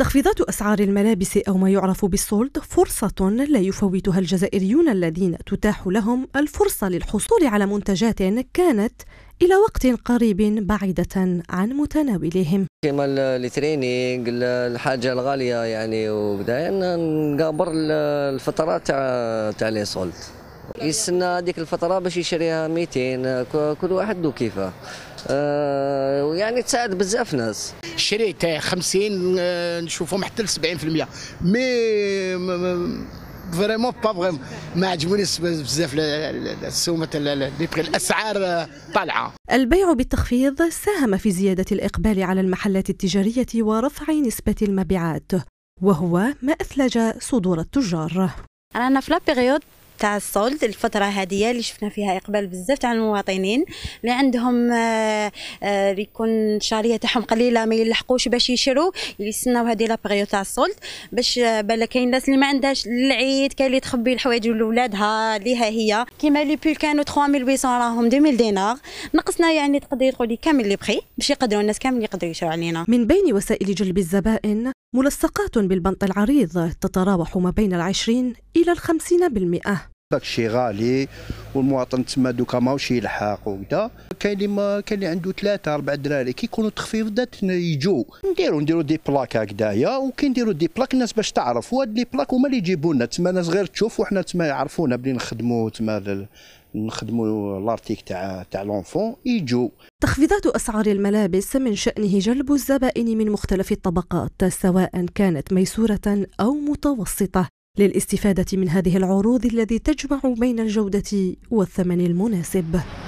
تخفيضات أسعار الملابس أو ما يعرف بالسولد فرصة لا يفوتها الجزائريون الذين تتاح لهم الفرصة للحصول على منتجات كانت إلى وقت قريب بعيدة عن متناولهم كما الترينينغ الحاجة الغالية يعني وبداية نقابر الفترة تاع تاع لي سولد يستنى هذيك الفترة باش يشريها 200 كل واحد له كيفه آه ويعني تساعد بزاف ناس شريت 50 آه، نشوفهم حتى ل 70% مي فريمون با فريمون ما عجبونيش بزاف السومه لي بري الاسعار طالعه البيع بالتخفيض ساهم في زياده الاقبال على المحلات التجاريه ورفع نسبه المبيعات وهو ما اثلج صدور التجار رانا في لا بيريود تاع الصولد الفترة هادية اللي شفنا فيها إقبال بزاف تاع المواطنين اللي عندهم اللي آه، آه، يكون الشهرية تاعهم قليلة ما يلحقوش باش يشرو يستناو هادي لابغيو تاع الصولد باش آه، بالا كاين ناس اللي ما عندهاش العيد كاين اللي تخبي الحوايج لولادها ليها هي كيما لي بول كانوا 3800 راهم 2000 دينار نقصنا يعني تقدري تقولي كامل لي بخي باش يقدروا الناس كامل يقدروا يشرو علينا من بين وسائل جلب الزبائن ملصقات بالبنط العريض تتراوح ما بين العشرين إلى الخمسين بالمئة شيء غالي والمواطن تما دوكا ماهوش يلحق وكذا كاين اللي ما كاين اللي عنده ثلاثه اربع دراري كيكونوا تخفيضات يجوا نديروا نديروا دي بلاك هكذايا وكي نديروا دي بلاك الناس باش تعرف وهاد لي بلاك هما اللي يجيبوا لنا تما ناس غير تشوف وحنا تما يعرفونا بلي نخدموا تما نخدموا لارتيك تاع تاع لونفون يجوا تخفيضات اسعار الملابس من شانه جلب الزبائن من مختلف الطبقات سواء كانت ميسوره او متوسطه للاستفادة من هذه العروض الذي تجمع بين الجودة والثمن المناسب